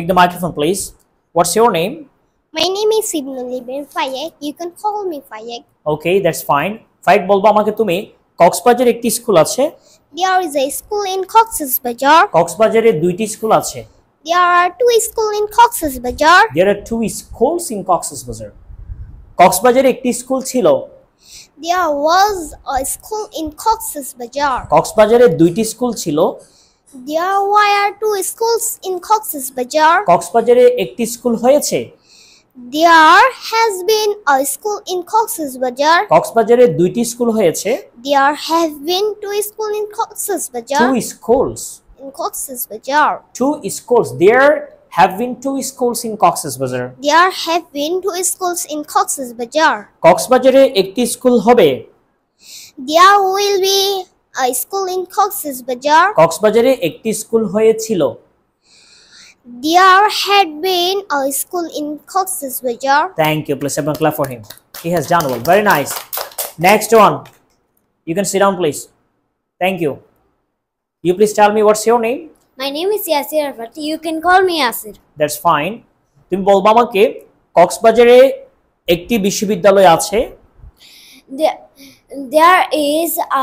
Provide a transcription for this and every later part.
Take the microphone, please. What's your name? My name is Ibnul Ibn Fayek. You can call me Fayek. Okay, that's fine. Fayek বলবো আমাকে তুমি কক্সবাজারে একটি school আছে There is a school in Cox's Bazar. কক্সবাজারে দুইটি school আছে There are two schools in Cox's Bazar. There are two schools in Cox's Bazar. কক্সবাজারে একটি school chilo. There was a school in Cox's Bazar. কক্সবাজারে দুইটি school ছিল There were two schools in Cox's Bazar. কক্সবাজারে একটি school হয়েছে There has been a school in Cox's Bazar. কক্সবাজারে দুইটি স্কুল হয়েছে There have been two schools in Cox's Bazar. two schools In Cox's Bazar. two schools there have been two schools in Cox's Bazar. There have been two schools in Cox's Bazar. কক্সবাজারে একটি school হবে There will be school in Cox's Bazar কক্সবাজারে একটি school হয়েছিল there had been a school in Cox's Bazar thank you please ever clap for him he has done well very nice next one you can sit down please thank you you please tell me what's your name my name is Yasir but you can call me Yasir that's fine তুমি বলবা আমাকে কক্সবাজারে একটি বিশ্ববিদ্যালয় আছে there, there is a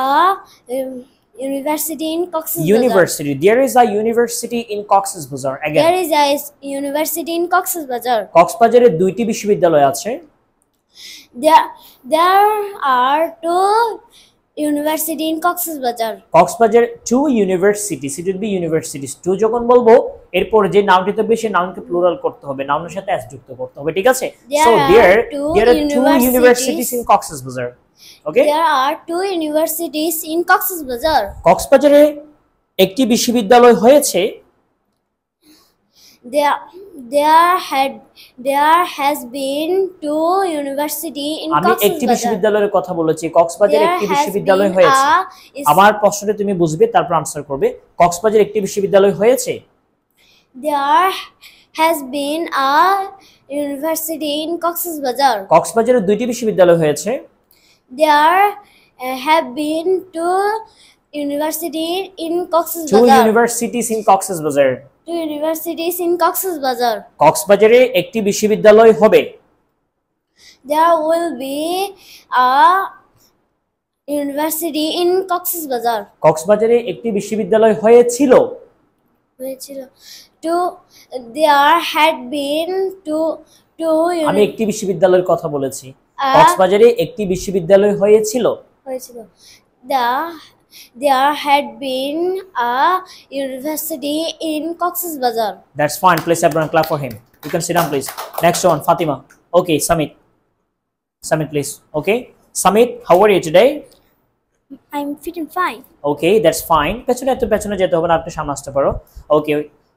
um, university in Cox's University. There is a university in Cox's Bazar. Again. There is a university in Cox's Bazar. কক্সবাজারে দুইটি বিশ্ববিদ্যালয় আছে There there are two university in Cox's Bazar Cox's Bazar two university sit will be universities two যখন বলবো এরপর যে নাউনটি তো বেশি নাউনকে প্লুরাল করতে হবে নাউনের সাথে এস যুক্ত করতে হবে ঠিক আছে so there there are two universities in Cox's Bazar okay there are two universities in Cox's Bazar কক্সবাজারে একটি বিশ্ববিদ্যালয় হয়েছে There, একটি বিশ্ববিদ্যালয়ের কথা কক্সবাজার হয়েছে আমার প্রশ্ন তুমি বুঝবে তারপর আনসার করবে কক্সবাজার একটি বিশ্ববিদ্যালয় হয়েছে কক্সবাজার কক্সবাজারে দুইটি বিশ্ববিদ্যালয় হয়েছে have been two university in Cox's Bazar Two universities in Cox's Bazar to universities in Cox's কক্সবাজারে একটি বিশ্ববিদ্যালয় হবে There will be a university in Bazar কক্সবাজারে একটি বিশ্ববিদ্যালয় হয়েছিল হয়েছিল two there had been two two আমি একটি বিশ্ববিদ্যালয়ের কথা বলেছি কক্সবাজারে একটি বিশ্ববিদ্যালয় হয়েছিল হয়েছিল দা there had been a university in Cox's Bazar. That's fine. Please everyone clap for him. You can sit down, please. Next one, Fatima. Okay, Samit. Samit, please. Okay. Samit, how are you today? I'm fit fine. Okay, that's fine. পেছনে এত পেছনে যেতে হবে না আপনি সামনে আসতে পারো ওকে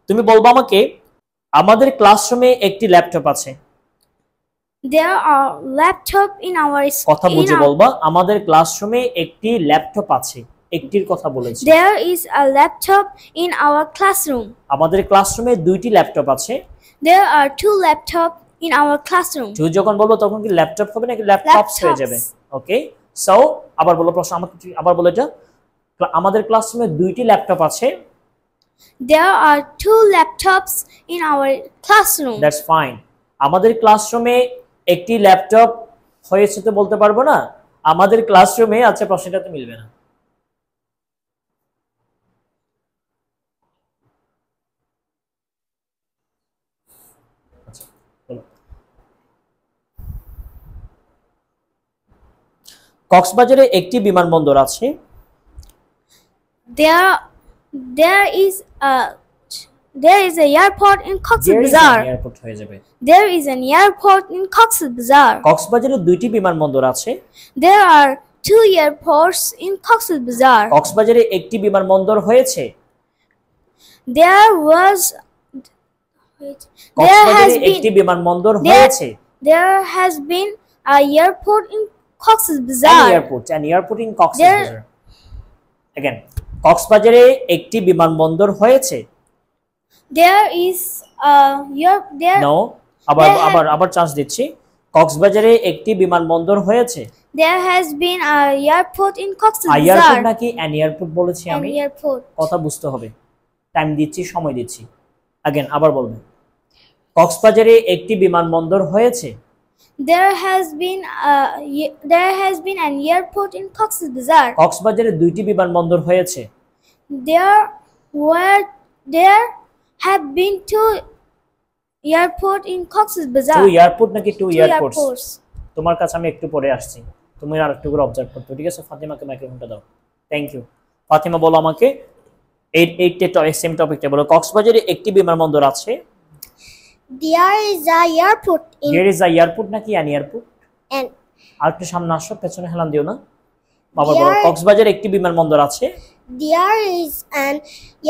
তুমি বলবো আমাকে আমাদের ক্লাসরুমে একটি ল্যাপটপ আছে there are laptop in our কথা বুঝে বলবা আমাদের ক্লাসরুমে একটি ল্যাপটপ আছে একটির কথা বলেছি there is a laptop in our classroom আমাদের ক্লাসরুমে দুইটি ল্যাপটপ আছে there are two laptop in our classroom তুমি যখন বলবো তখন কি ল্যাপটপ হবে নাকি ল্যাপটপস হয়ে যাবে ওকে সো আবার বলো প্রশ্ন আমাকে আবার বলো এটা আমাদের ক্লাসরুমে দুইটি ল্যাপটপ আছে there are two laptops in our classroom that's fine আমাদের ক্লাসরুমে একটি ল্যাপটপ হয়েছে তো বলতে পারবো না আমাদের ক্লাসরুমে আচ্ছা প্রশ্নটা তো মিলবে না কক্সবাজারে একটি বিমানবন্দর আছে there is a there is a airport in Cox's Bazar airport there is an airport in Cox's Bazar কক্সবাজারে দুইটি বিমানবন্দর আছে there are two airports in Cox's Bazar কক্সবাজারে একটি বিমানবন্দর হয়েছে there was there has been একটি বিমানবন্দর হয়েছে there has been a airport in Cox is bizarre. An airport, an airport in Cox there, Bazar. Again, কক্সবাজারে biman bondor হয়েছে there is uh your there no আবার আবার আবার Cox Bajare, কক্সবাজারে biman bondor হয়েছে there has been a airport in Cox Cox's Bazar নাকি an airport বলেছি An airport কথা বুঝতে হবে টাইম দিচ্ছি সময় দিচ্ছি अगेन আবার বলবেন কক্সবাজারে একটি বিমানবন্দর হয়েছে there has been a, there has been an airport in Cox's Bazar কক্সবাজারে দুইটি বিমানবন্দর হয়েছে there were there have been two airport in Cox's Bazar two airport নাকি two, two airports. airports তোমার কাছে আমি একটু পরে আসছি তুমি আর একটু করে অবজার্ভ করতে ঠিক আছে ফাতিমাকে মাইক্রোফোনটা দাও থ্যাংক ইউ ফাতিমা বলো আমাকে এইট এইটে সেম টপিকটা বলো কক্সবাজারে একটি বিমানবন্দর আছে There is a airport in There is a airport নাকি an airport? An আর একটু সামনে আসো পেছনে হেলান দিও না বাবা বড় কক্সবাজার একটি বিমানবন্দর আছে There is an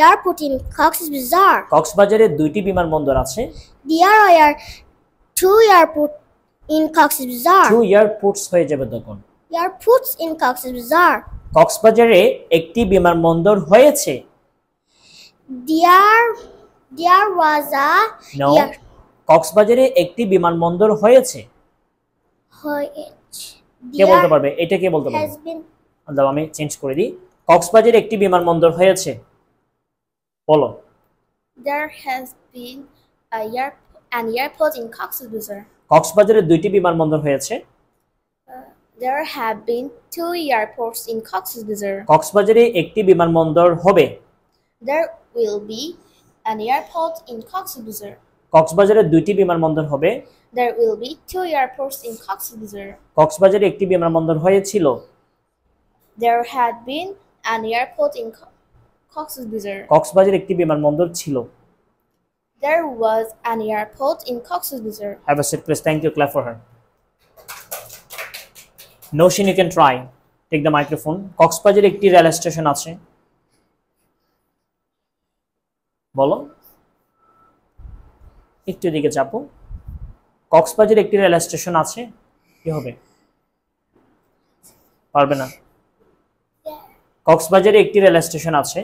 airport in Coxbazaar কক্সবাজারে দুইটি বিমানবন্দর আছে There are two airport in Coxbazaar two airports হয়ে যাবে তখন Airports in Coxbazaar কক্সবাজারে একটি বিমানবন্দর হয়েছে There there was a no. Air কক্সবাজারে একটি বিমানবন্দর হয়েছে কে বলতে পারবে এটা কে বলতে পারবে দাও আমি চেঞ্জ করে দিই কক্সবাজারে একটি বিমানবন্দর হয়েছে বলো there has been a year, in airport in কক্সবাজারে দুইটি বিমানবন্দর হয়েছে uh, there have been two airports in Cox's Bazar কক্সবাজারে একটি বিমানবন্দর হবে there will be an airport in Cox's Bazar কক্সবাজারে দুইটি বিমানবন্দর হবে There will be two airports in Coxbazaar. কক্সবাজারে একটি বিমানবন্দর হয়েছিল There had been an airport in Co- কক্সবাজারে একটি বিমানবন্দর ছিল There was an airport in Coxbazaar. Have a seat please thank you clap for her Noshin you can try Take the microphone. কক্সবাজারে একটি রেল স্টেশন আছে বলো একটু দিকে যাবো কক্সবাজির একটি রেল স্টেশন আছে কি হবে পারবে না কক্সবাজারে একটি রেল স্টেশন আছে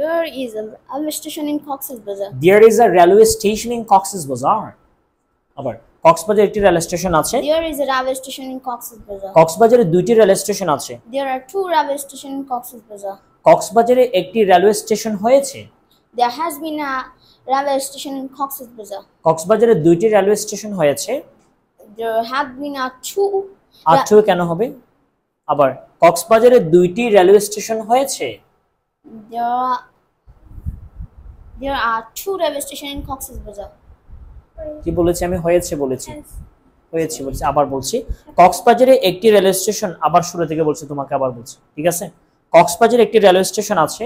There is a railway station in Cox's Bazaar. আবার কক্সবাজারে একটি রেল স্টেশন আছে There is a railway station in Cox's কক্সবাজারে দুটি রেল স্টেশন আছে There are two railway station in Cox's কক্সবাজারে একটি রেলওয়ে স্টেশন হয়েছে there has been a railway station in Cox's Bazar. Cox's Bazar is railway railway station. There have been a two are two কেন হবে আবার কক্সবাজারে দুইটি railway station হয়েছে there are, there are two railway station in Cox's Bazar. কি বলেছি আমি হয়েছে বলেছি হয়েছে বলছি আবার বলছি কক্সবাজারে একটি রেলওয়ে স্টেশন আবার শুরু থেকে বলছি তোমাকে আবার বলছি ঠিক আছে কক্সবাজারে একটি রেলওয়ে স্টেশন আছে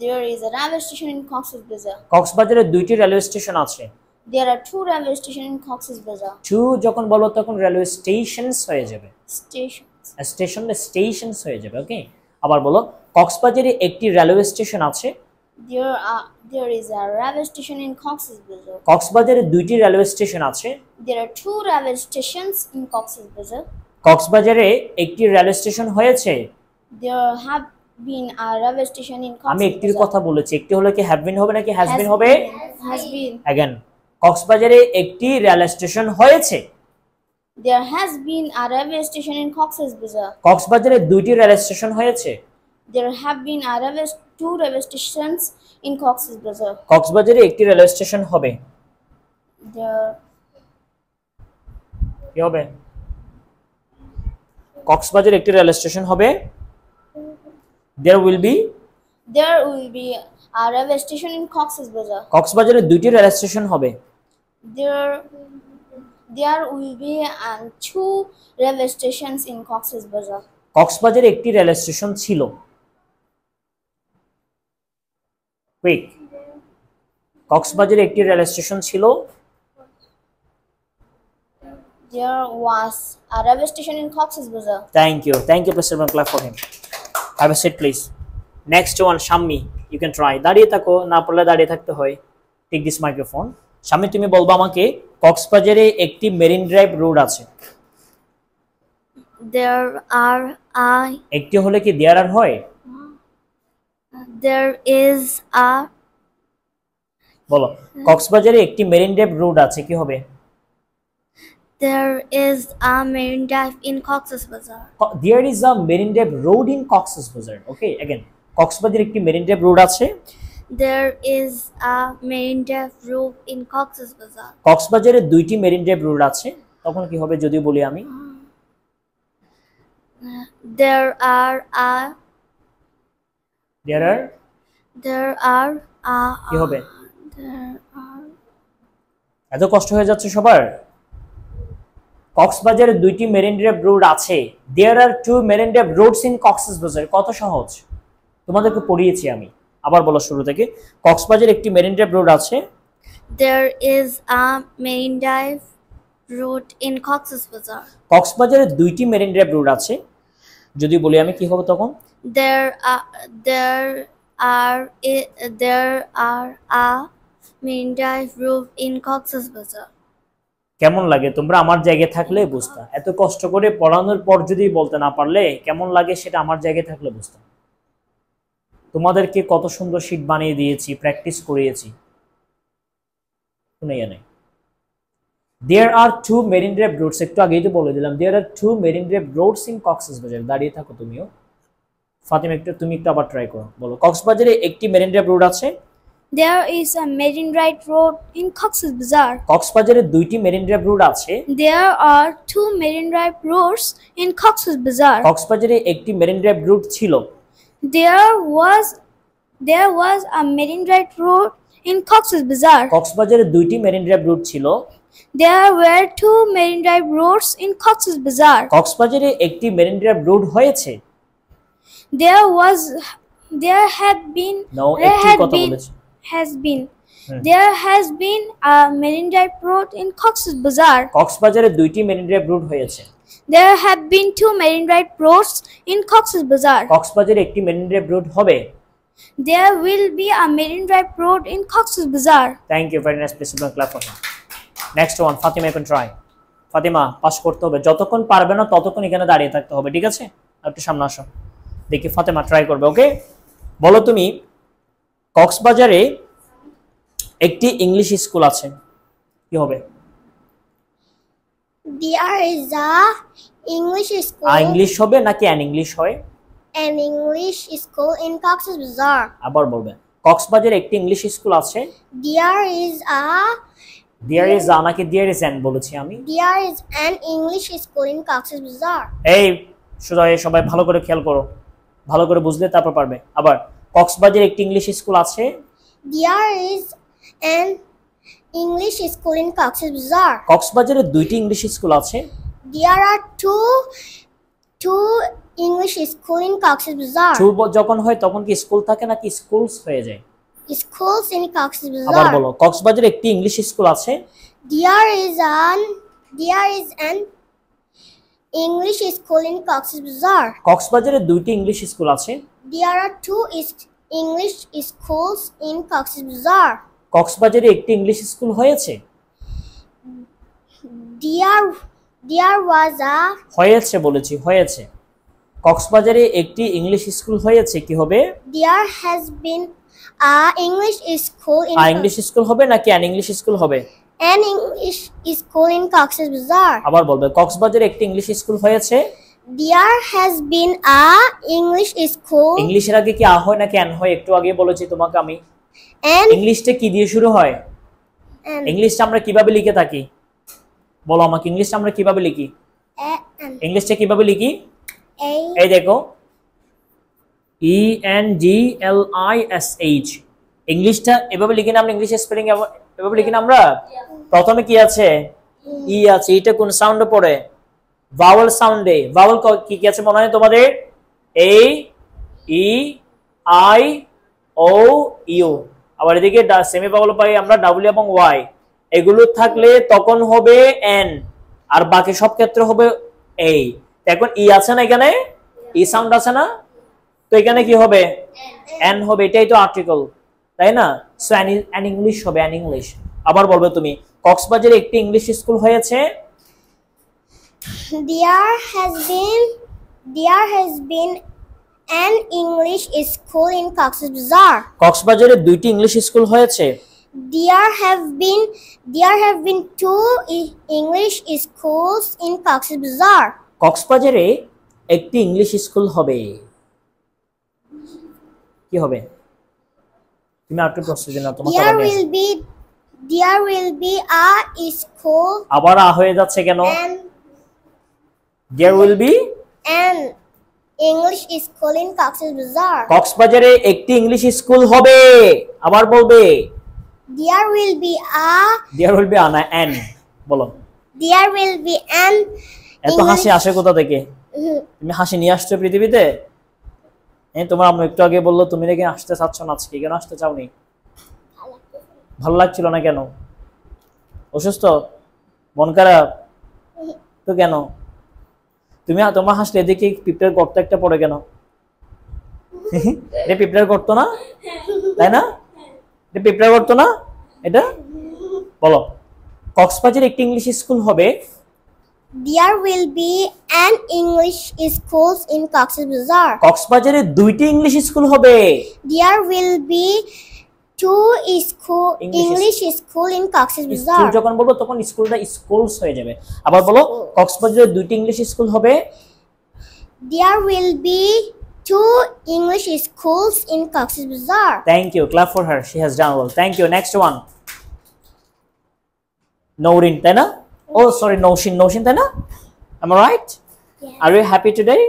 There is a railway station in Cox's Bazar. Cox's Bazar কক্সবাজারে দুইটি railway station আছে There are two railway stations in Cox's Bazar. Two jokon two যখন railway stations railway jabe. Stations. A Station. Station stations হয়ে যাবে okay আবার বলো কক্সবাজারে একটি রেলওয়ে স্টেশন আছে There are there is a railway station in Cox's Bazar. কক্সবাজারে দুইটি রেলওয়ে স্টেশন আছে There are two railway stations in Cox's Bazar. কক্সবাজারে একটি রেলওয়ে স্টেশন হয়েছে There have been are railway station in Cox's Bazar আমি একটির কথা বলেছি একটি হলো কি হ্যাভ বিন হবে নাকি হ্যাজ বিন হবে হ্যাজ বিন अगेन কক্সবাজারে একটি রেলওয়ে স্টেশন হয়েছে there has been a railway station in Cox's Bazar কক্সবাজারে দুইটি রেলওয়ে স্টেশন হয়েছে there have been a railway two railway stations in Cox's Bazar কক্সবাজারে একটি রেলওয়ে স্টেশন হবে there কি হবে কক্সবাজারে একটি রেলওয়ে স্টেশন হবে there will be there will be a railway station in cox's bazar cox's bazar e duti railway station hobe there there will be and two railway stations in cox's bazar cox's bazar e ekti railway station chilo quick cox's bazar e ekti railway station chilo there was a railway station in cox's bazar thank you thank you professor clap for him have a seat please next one Sammi you can try দাঁড়িয়ে থাকো না পড়লে দাঁড়িয়ে থাকতে হয় take this microphone সাম্মি তুমি বলবো আমাকে কক্সবাজারে একটি মেরিন ড্রাইভ রোড আছে দেয়ার আর আই একটি হলে কি দেয়ার আর হয় দেয়ার ইজ আ বলো কক্সবাজারে একটি মেরিন ড্রাইভ রোড আছে কি হবে There is a marine drive in Cox's Bazar. There is a marine drive road in Cox's Bazar. Okay, again, Cox's Cox's Bazar একটি মেরিন ড্রাইভ রোড আছে there is a marine drive road in cox's bazar Cox's কক্সবাজারে দুইটি marine drive road আছে তখন কি হবে যদি বলি আমি there are a there are there are a কি হবে there are এত কষ্ট হয়ে যাচ্ছে সবার কক্সবাজারে দুইটি মেরিন ড্রাইভ রোড আছে there are two marine drive roads in Cox's Bazar কত সহজ তোমাদেরকে পড়িয়েছি আমি আবার বলো শুরু থেকে কক্সবাজারে একটি মেরিন ড্রাইভ রোড আছে there is a marine drive road in Cox's Bazar কক্সবাজারে দুইটি মেরিন ড্রাইভ রোড আছে যদি বলি আমি কি হবে তখন there there are there are a marine drive road in Cox's Bazar কেমন লাগে তোমরা আমার জায়গায় থাকলে বুঝতাম এত কষ্ট করে পড়ানোর পর যদি বলতে না পারলে কেমন লাগে সেটা আমার জায়গায় থাকলে বুঝতাম তোমাদেরকে কত সুন্দর শীত বানিয়ে দিয়েছি প্র্যাকটিস করিয়েছি শুনে নেই there are two marine drive roads একটু আগেই তো বলে দিলাম there are two marine drive roads in Cox's Bazar দাঁড়িয়ে থাকো তুমিও ফাতিমা একটু তুমি একটু আবার ট্রাই করো বলো কক্সবাজারে একটি মেরিন ড্রাইভ রোড আছে There is a Marine Drive Road in Cox's Bazar. কক্সবাজারে দুইটি মেরিন ড্রাইভ রোড আছে There are two Marine Drive roads in Cox's Bazar. কক্সবাজারে একটি মেরিন ড্রাইভ রোড ছিল There was there was a Marine Drive road in Cox's Bazar. কক্সবাজারে দুইটি marine drive road ছিল There were two Marine Drive roads in Cox's Bazar. এ একটি marine drive road হয়েছে There was there had been no, there had been বলেছে has been. Hmm. There has been a marine drive road in Cox's Bazar. কক্সবাজারে দুইটি marine drive route হয়েছে There have been two marine drive roads in Cox's Bazar. কক্সবাজারে একটি marine drive route হবে There will be a marine drive road in Cox's Bazar. Thank you very nice প্লেসিবল ক্লাব কথা next one Fatima এখন try Fatima pass করতে হবে যতক্ষণ পারবে না ততক্ষণ এখানে দাঁড়িয়ে থাকতে হবে ঠিক আছে আর একটু সামনে আসো দেখি ফাতেমা ট্রাই করবে ওকে বলো তুমি কক্সবাজারে একটি ইংলিশ স্কুল আছে কি হবে there is a english school a English হবে নাকি an English হয় an english school in cox's Bazar. আবার বলবে কক্সবাজারে একটি ইংলিশ স্কুল আছে there is a there is a নাকি there is an বলেছি আমি there is an english school in cox's bazar এই সোজা সবাই ভালো করে খেয়াল করো ভালো করে বুঝলে তারপর পারবে আবার কক্সবাজারে একটি ইংলিশ স্কুল আছে there is an English school in Cox's Bazar কক্সবাজারে দুইটি ইংলিশ স্কুল আছে there are two two English school in Cox's Bazar two যখন হয় তখন কি স্কুল থাকে নাকি স্কুলস হয়ে যায় স্কুলস ইন কক্সবাজার আবার বলো কক্সবাজারে একটি ইংলিশ স্কুল আছে there is an there is an English school in Cox's Bazar. Coxbazaar. কক্সবাজারে দুইটি ইংলিশ স্কুল আছে There are two English schools in Cox's Bazar. Coxbazaar. কক্সবাজারে একটি ইংলিশ স্কুল হয়েছে There, there was a হয়েছে বলেছি হয়েছে কক্সবাজারে একটি ইংলিশ স্কুল হয়েছে ki hobe? there has been a English school in a English school হবে নাকি an English school hobe? an English school in Cox's Bazar. আবার বলবে কক্সবাজারে একটি ইংলিশ স্কুল হয়েছে There has been a English school. ইংলিশের আগে কি আ হয় নাকি অ্যান হয় একটু আগে বলেছি তোমাকে আমি An ইংলিশটা কি দিয়ে শুরু হয় an ইংলিশটা আমরা কিভাবে লিখে থাকি বলো আমাকে ইংলিশটা আমরা কিভাবে লিখি a an ইংলিশটা কিভাবে লিখি a এই দেখো E N G L I S H ইংলিশটা এভাবে লিখি না আমরা ইংলিশ স্পেলিং এভাবে লিখি না আমরা প্রথমে কি আছে ই আছে এটা কোন সাউন্ডে পড়ে ভাওয়াল সাউন্ডে ভাওয়াল কি কি আছে মনে হয় তোমাদের এ ই আই ও ইউ আবার এদিকে সেমি ভাওয়াল পাই আমরা ডাব্লিউ এবং ওয়াই এগুলো থাকলে তখন হবে এন আর বাকি সব ক্ষেত্রে হবে এই এখন ই e আছে না এখানে ই e সাউন্ড আছে না তো এখানে কি হবে এন হবে এটাই তো আর্টিকেল তাই না সো অ্যান ইংলিশ হবে অ্যান ইংলিশ আবার বলবে তুমি কক্সবাজারে একটি ইংলিশ স্কুল হয়েছে there has been there has been an english school in Cox's Bazar কক্সবাজারে দুইটি ইংলিশ স্কুল হয়েছে there have been there have been two english schools in Cox's Bazar কক্সবাজারে একটি ইংলিশ স্কুল হবে কি হবে তুমি আরেকটু প্রশ্ন দিলাম তোমার there will be There will be a school. আবার আ হয়ে যাচ্ছে কেন? And there will be an English school in Cox's কক্সবাজারে একটি ইংলিশ স্কুল হবে। আবার বলবে There will be a There will be an an বলো There will be an এত হাসি আসে কোথা থেকে? তুমি হাসি নিয়ে আসছো পৃথিবীতে? হ্যাঁ তোমার আম্মু একটু আগে বললো তুমি নাকি আসতে চাচ্ছ না আজকে কেন আসতে চাওনি? ভাল লাগছিল না কেন অসুস্থ মন খারাপ তো কেন তুমি তোমার হাসলে এদিকে পিঁপড়ের গর্ত একটা পড়ে কেন এটা পিঁপড়ার গর্ত না তাই না এটা পিঁপড়ার গর্ত না এটা বলো কক্সবাজার একটি ইংলিশ স্কুল হবে There will be an English schools in Cox's Bazar. কক্সবাজারে দুইটি ইংলিশ স্কুল হবে. There will be two school English school in Cox's Bazar যখন বলবো তখন স্কুলটা স্কুলস হয়ে যাবে আবার বলো কক্সবাজারে দুইটি ইংলিশ স্কুল হবে there will be two English schools in Cox's Bazar thank you clap for her she has done well thank you next one Nowrin তাই না ও সরি নৌশিন নৌশিন তাই না am i right yeah. are you happy today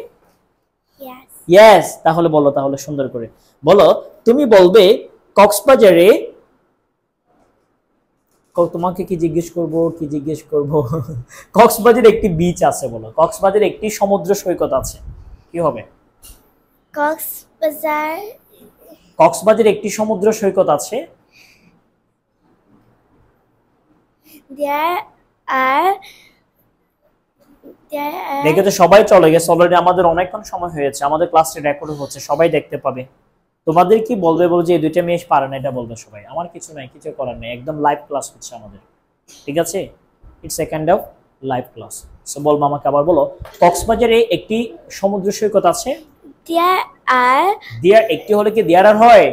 yes yes তাহলে বলো তাহলে সুন্দর করে বলো তুমি বলবে কক্সবাজারে তোমাকে কি জিজ্ঞেস করব কি জিজ্ঞেস করব কক্সবাজারে একটি বিচ আছে বলো কক্সবাজারে একটি সমুদ্র সৈকত আছে কি হবে কক্সবাজার কক্সবাজারে একটি সমুদ্র সৈকত আছে দেখে তো সবাই চলে গেছে অলরেডি আমাদের অনেকক্ষণ সময় হয়েছে আমাদের ক্লাসটি রেকর্ড হচ্ছে সবাই দেখতে পাবে তোমাদের কি বলবে বলো যে এই দুইটা মেয়ে পারে না এটা বলবে সবাই আমার কিছু নাই কিছু করার নেই একদম লাইভ ক্লাস হচ্ছে আমাদের ঠিক আছে it's a kind of live class so বলবো আমাকে আবার বলো কক্সবাজারে একটি সমুদ্র সৈকত আছে দেয়ার আর দেয়ার একটি হলে কি দেয়ার আর হয়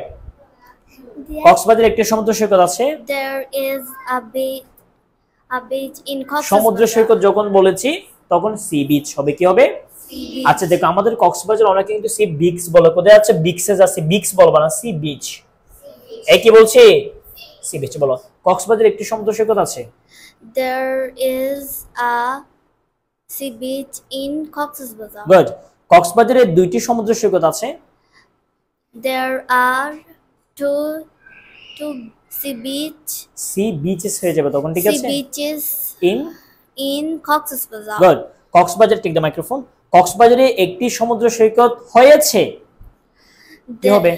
কক্সবাজারে একটি সমুদ্র সৈকত আছে there is a beach a beach in সমুদ্র সৈকত যখন বলেছি তখন সি বিচ হবে কি হবে আচ্ছা দেখো আমাদের কক্সবাজার অনেকে কিন্তু সি বিক্স বলে কোথায় আছে বিক্সে যাচ্ছে বিক্স বলবো না সি বিচ এই কি বলছে সি বিচ বলো কক্সবাজার একটু সমুদ্র আছে there is a sea beach in Cox's Bazar good কক্সবাজারে দুইটি সমুদ্র সৈকত আছে there are two two sea beach sea beaches হয়ে যাবে তখন ঠিক আছে sea beaches in in Cox's Bazar good Cox's Bazar ঠিক দা মাইক্রোফোন কক্সবাজারে একটি সমুদ্র সৈকত হয়েছে কি হবে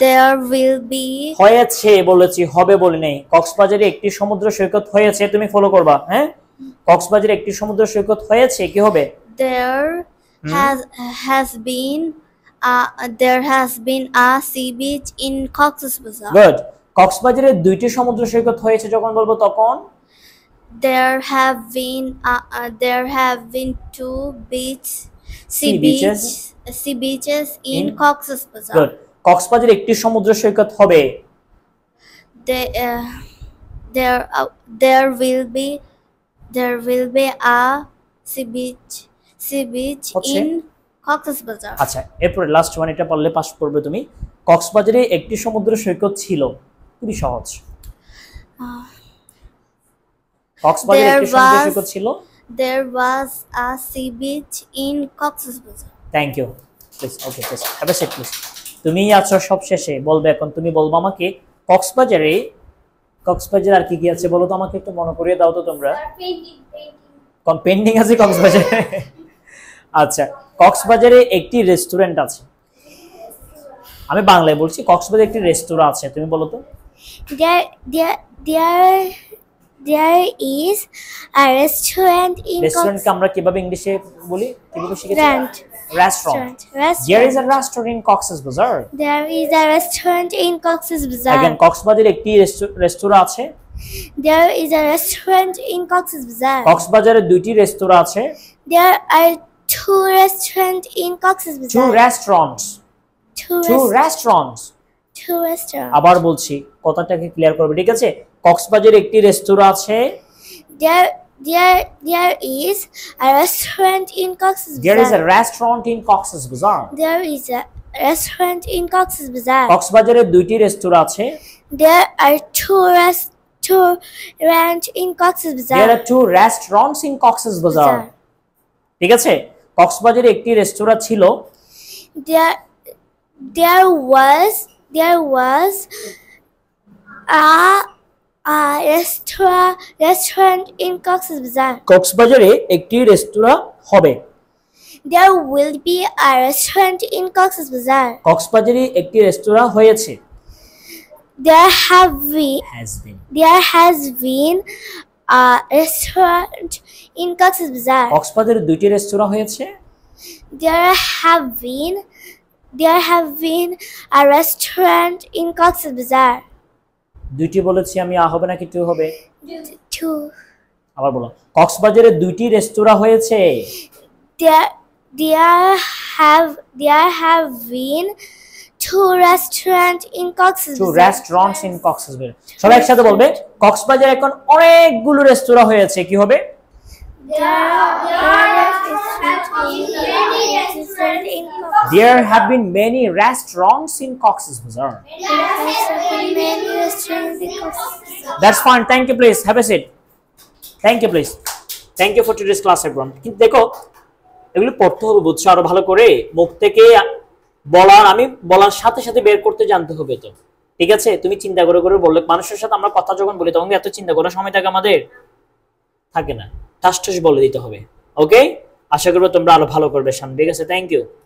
দেয়ার উইল বি হয়েছে বলেছি হবে বলি নাই কক্সবাজারে একটি সমুদ্র সৈকত হয়েছে তুমি ফলো করবা হ্যাঁ কক্সবাজারে একটি সমুদ্র সৈকত হয়েছে কি হবে there has has been there has been a sea beach in Cox's Bazar good কক্সবাজারে দুইটি সমুদ্র সৈকত হয়েছে যখন বলবো তখন there have been uh, uh, there have been two beach sea, beaches beach, sea beaches in, in Cox's Good. Cox's Bazar একটি সমুদ্র সৈকত হবে there uh, there uh, there will be there will be a sea beach sea beach in cox's Cox's Bazar আচ্ছা এরপরে last one এটা পড়লে pass করবে তুমি কক্সবাজারে একটি সমুদ্র সৈকত ছিল খুবই সহজ uh, কক্সবাজার একটি সম্প্রসারিত ছিল there was a thank you okay please have a তুমি আছো সব শেষে বলবে এখন তুমি বলবো আমাকে কক্সবাজারে কক্সবাজার আর কি কি আছে বলো তো আমাকে একটু মনে করিয়ে দাও তো তোমরা কম পেন্ডিং আছে কক্সবাজারে আচ্ছা কক্সবাজারে একটি রেস্টুরেন্ট আছে আমি বাংলায় বলছি কক্সবাজারে একটি রেস্টুরেন্ট আছে তুমি বলো তো there there is a restaurant in রেস্টুরেন্টকে আমরা কিভাবে ইংলিশে বলি কিভাবে শিখেছি restaurant. restaurant. There is a restaurant in Cox's Bazar. There is a restaurant in Cox's Bazar. Again, কক্সবাজারে একটি রেস্টুরেন্ট আছে। There is a restaurant in Cox's Bazar. কক্সবাজারে দুইটি restaurant আছে। There are two restaurants in Cox's Bazar. Two restaurants. Two, two restaurants. আবার বলছি কথাটাকে clear করবে ঠিক আছে কক্সবাজারে একটি রেস্তোরাঁ আছে there there is a restaurant in Cox's There is a restaurant in Cox's Bazar. There is a restaurant in Cox's Bazar. কক্সবাজারে দুইটি রেস্তোরাঁ আছে There are two restaurants in Cox's Bazar. There are two restaurants in Cox's Bazar. ঠিক আছে কক্সবাজারে একটি রেস্তোরাঁ ছিল There there was there was a, a restaurant, restaurant in Cox's Bazar. Cox's Bazar ekti restaurant hobe. There will be a restaurant in Cox's Bazar. Cox's Bazar ekti restaurant hoyeche. There have been, has been. there has been a restaurant in Cox's Bazar. Cox's Bazar duti restaurant hoyeche. There have been There have been a restaurant in Cox's Bazar. দুইটি বলেছি আমি আ হবে নাকি two হবে Two. আবার বলো কক্সবাজারে দুইটি রেস্তোরাঁ হয়েছে There, there have there have been two restaurants in Cox's two Bazar. Restaurants in Cox's Bazar সবাই একসাথে বলবে কক্সবাজারে এখন অনেকগুলো রেস্তোরাঁ হয়েছে কি হবে There are There have been many restaurants in Cox's Bazar. That's fine. Thank you, please. Have a seat. Thank you, please. Thank you for today's class, everyone. কিন্তু দেখো এগুলো পড়তে হবে বুঝছো আরো ভালো করে মুখ থেকে বলার আমি বলার সাথে সাথে বের করতে জানতে হবে তো ঠিক আছে তুমি চিন্তা করে করে বললে মানুষের সাথে আমরা কথা যখন বলি তখন এত চিন্তা করার সময় থাকে আমাদের থাকে না ঠাস ঠাস বলে দিতে হবে ওকে আশা করবো তোমরা আরো ভালো করবে সামনে ঠিক আছে থ্যাংক ইউ